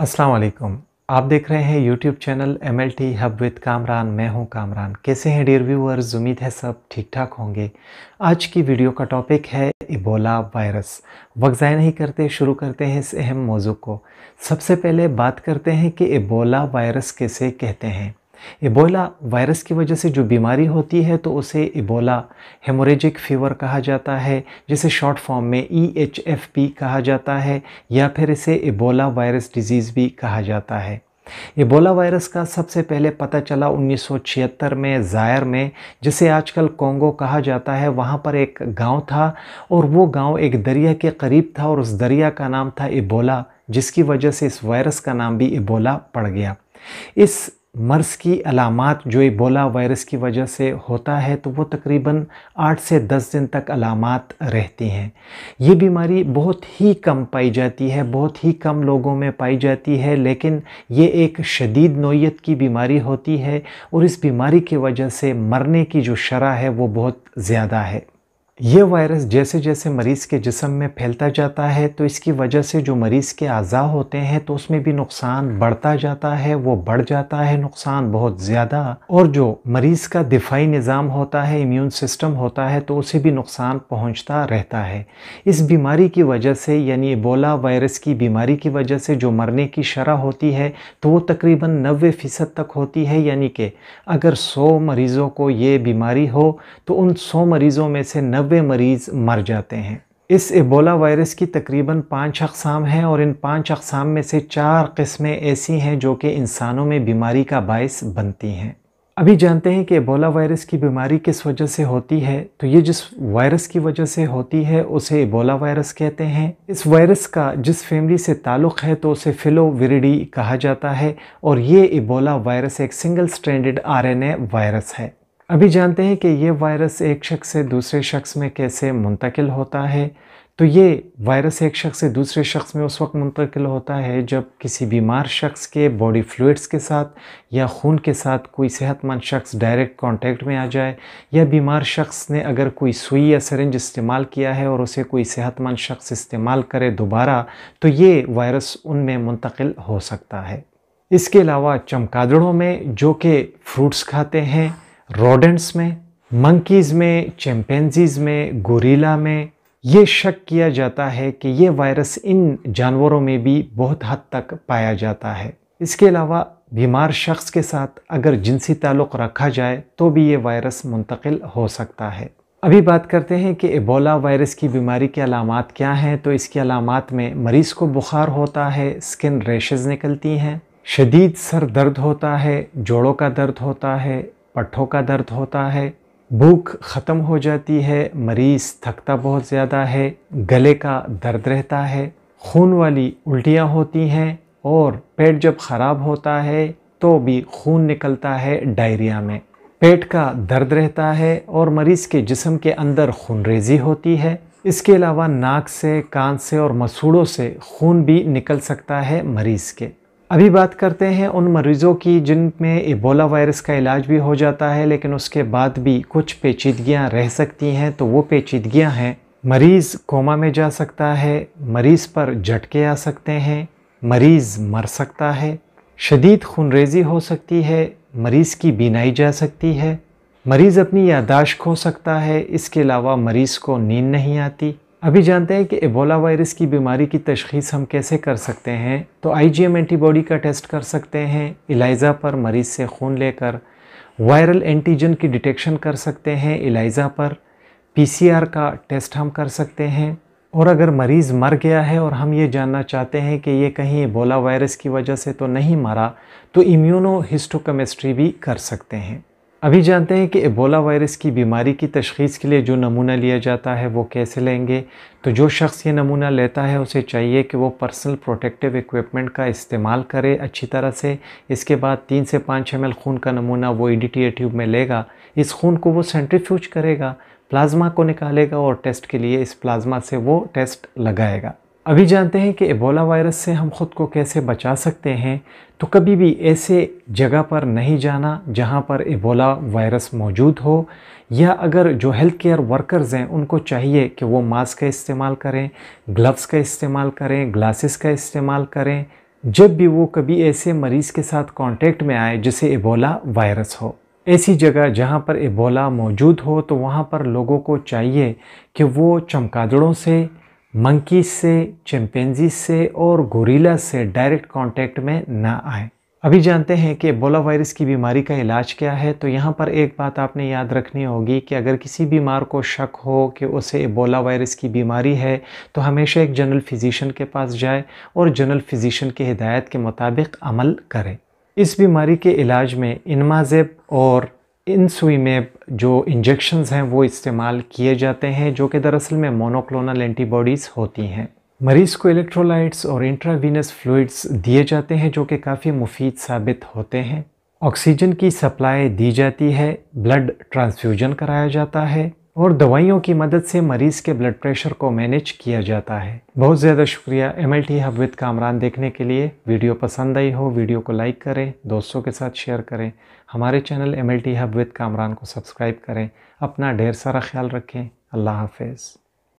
अस्सलाम वालेकुम आप देख रहे हैं YouTube channel M L T hub with Kamran मैं हूं कामरान कैसे हैं डियर व्यूअर्स उम्मीद है सब ठीक ठाक होंगे आज की वीडियो का टॉपिक है इबोला वायरस वक्त ज़ाय नहीं करते शुरू करते हैं इस अहम मौजू को सबसे पहले बात करते हैं कि इबोला वायरस कैसे कहते हैं इबोला वायरस की वजह से जो बीमारी होती है तो उसे इबोला हेमोरेजिक फीवर कहा जाता है जिसे शॉर्ट फॉर्म में ई एच एफ पी कहा जाता है या फिर इसे इबोला वायरस डिजीज़ भी कहा जाता है इबोला वायरस का सबसे पहले पता चला 1976 में जायर में जिसे आजकल कोंगो कहा जाता है वहाँ पर एक गांव था और वो गांव एक दरिया के करीब था और उस दरिया का नाम था इबोला जिसकी वजह से इस वायरस का नाम भी इबोला पड़ गया इस मर्स की अलामत जो इबोला वायरस की वजह से होता है तो वो तकरीबन आठ से दस दिन तक अलामत रहती हैं ये बीमारी बहुत ही कम पाई जाती है बहुत ही कम लोगों में पाई जाती है लेकिन ये एक शदीद नोयत की बीमारी होती है और इस बीमारी की वजह से मरने की जो शरह है वो बहुत ज़्यादा है ये वायरस जैसे जैसे मरीज़ के जिसम में फैलता जाता है तो इसकी वजह से जो मरीज़ के अज़ा होते हैं तो उसमें भी नुकसान बढ़ता जाता है वो बढ़ जाता है नुकसान बहुत ज़्यादा और जो मरीज़ का दिफाई निज़ाम होता है इम्यून सिस्टम होता है तो उसे भी नुकसान पहुंचता रहता है इस बीमारी की वजह से यानी बोला वायरस की बीमारी की वजह से जो मरने की शरह होती है तो वो तकरीबन नबे फ़ीसद तक होती है यानी कि अगर सौ मरीज़ों को ये बीमारी हो तो उन सौ मरीज़ों में से नब नब्बे मरीज़ मर जाते हैं इस एबोला वायरस की तकरीबन पाँच अकसाम हैं और इन पाँच अकसाम में से चार किस्में ऐसी हैं जो कि इंसानों में बीमारी का बायस बनती हैं अभी जानते हैं कि एबोला वायरस की बीमारी किस वजह से होती है तो ये जिस वायरस की वजह से होती है उसे एबोला वायरस कहते हैं इस वायरस का जिस फैमिली से ताल्लुक़ है तो उसे फिलोविरिडी कहा जाता है और ये एबोला वायरस एक सिंगल स्टैंडर्ड आरएनए वायरस है अभी जानते हैं कि ये वायरस एक शख्स से दूसरे शख्स में कैसे मुंतकिल होता है तो ये वायरस एक शख्स से दूसरे शख्स में उस वक्त मुंतकिल होता है जब किसी बीमार शख्स के बॉडी फ्लूड्स के साथ या खून के साथ कोई सेहतमंद शख्स डायरेक्ट कांटेक्ट में आ जाए या बीमार शख्स ने अगर कोई सुई या सरेंज इस्तेमाल किया है और उसे कोई सेहतमंद शख्स इस्तेमाल करे दोबारा तो ये वायरस उनमें मुंतकिल हो सकता है इसके अलावा चमकादड़ों में जो कि फ्रूट्स खाते हैं रोडेंट्स में मंकीज़ में चैम्पेंजीज़ में गोरीला में ये शक किया जाता है कि ये वायरस इन जानवरों में भी बहुत हद तक पाया जाता है इसके अलावा बीमार शख्स के साथ अगर जिनसी ताल्लुक़ रखा जाए तो भी ये वायरस मुंतकिल हो सकता है अभी बात करते हैं कि एबोला वायरस की बीमारी के अलामत क्या हैं तो इसके अलामत में मरीज़ को बुखार होता है स्किन रेशेज निकलती हैं शदीद सर दर्द होता है जोड़ों का दर्द होता है पट्ठों का दर्द होता है भूख ख़त्म हो जाती है मरीज़ थकता बहुत ज़्यादा है गले का दर्द रहता है खून वाली उल्टियाँ होती हैं और पेट जब ख़राब होता है तो भी खून निकलता है डायरिया में पेट का दर्द रहता है और मरीज़ के जिसम के अंदर खून रेजी होती है इसके अलावा नाक से कान से और मसूड़ों से खून भी निकल सकता है मरीज़ के अभी बात करते हैं उन मरीज़ों की जिनमें इबोला वायरस का इलाज भी हो जाता है लेकिन उसके बाद भी कुछ पेचीदगियाँ रह सकती हैं तो वो पेचीदगियाँ हैं मरीज़ कोमा में जा सकता है मरीज़ पर झटके आ सकते हैं मरीज़ मर सकता है शदीद खूनरेजी हो सकती है मरीज़ की बीनाई जा सकती है मरीज़ अपनी यादाश्त खो सकता है इसके अलावा मरीज़ को नींद नहीं आती अभी जानते हैं कि एबोला वायरस की बीमारी की तशखीस हम कैसे कर सकते हैं तो आईजीएम एंटीबॉडी का टेस्ट कर सकते हैं इलाइजा पर मरीज़ से खून लेकर वायरल एंटीजन की डिटेक्शन कर सकते हैं इलाइजा पर पीसीआर का टेस्ट हम कर सकते हैं और अगर मरीज़ मर गया है और हम ये जानना चाहते हैं कि ये कहीं एबोला वायरस की वजह से तो नहीं मरा तो इम्यूनो हिस्टोकेमिस्ट्री भी कर सकते हैं अभी जानते हैं कि एबोला वायरस की बीमारी की तशखीस के लिए जो नमूना लिया जाता है वो कैसे लेंगे तो जो शख्स ये नमूना लेता है उसे चाहिए कि वो पर्सनल प्रोटेक्टिव इक्विपमेंट का इस्तेमाल करे अच्छी तरह से इसके बाद तीन से पाँच एम खून का नमूना वो ई e ट्यूब में लेगा इस खून को वो सेंट्रीफ्यूज करेगा प्लाज्मा को निकालेगा और टेस्ट के लिए इस प्लाज्मा से वो टेस्ट लगाएगा अभी जानते हैं कि एबोला वायरस से हम खुद को कैसे बचा सकते हैं तो कभी भी ऐसे जगह पर नहीं जाना जहां पर एबोला वायरस मौजूद हो या अगर जो हेल्थ केयर वर्कर्स हैं उनको चाहिए कि वो मास्क का इस्तेमाल करें ग्लव्स का इस्तेमाल करें ग्लासेस का इस्तेमाल करें जब भी वो कभी ऐसे मरीज़ के साथ कॉन्टेक्ट में आए जिसे एबोला वायरस हो ऐसी जगह जहाँ पर एबोला मौजूद हो तो वहाँ पर लोगों को चाहिए कि वो चमकादड़ों से मंकी से चिंपेंजी से और गोरीला से डायरेक्ट कांटेक्ट में ना आए अभी जानते हैं कि बोला वायरस की बीमारी का इलाज क्या है तो यहाँ पर एक बात आपने याद रखनी होगी कि अगर किसी बीमार को शक हो कि उसे बोला वायरस की बीमारी है तो हमेशा एक जनरल फिजिशियन के पास जाए और जनरल फिजिशियन की हिदायत के मुताबिक अमल करें इस बीमारी के इलाज में इनमाजेब और इन सुई में जो इंजेक्शन्स हैं वो इस्तेमाल किए जाते हैं जो कि दरअसल में मोनोक्लोनल एंटीबॉडीज़ होती हैं मरीज़ को इलेक्ट्रोलाइट्स और इंट्रावीनस फ्लूइड्स दिए जाते हैं जो कि काफ़ी मुफीद साबित होते हैं ऑक्सीजन की सप्लाई दी जाती है ब्लड ट्रांसफ्यूजन कराया जाता है और दवाइयों की मदद से मरीज़ के ब्लड प्रेशर को मैनेज किया जाता है बहुत ज़्यादा शुक्रिया M L T hub with Kamran देखने के लिए वीडियो पसंद आई हो वीडियो को लाइक करें दोस्तों के साथ शेयर करें हमारे channel M L T hub with Kamran को सब्सक्राइब करें अपना ढेर सारा ख्याल रखें अल्लाह हाफिज़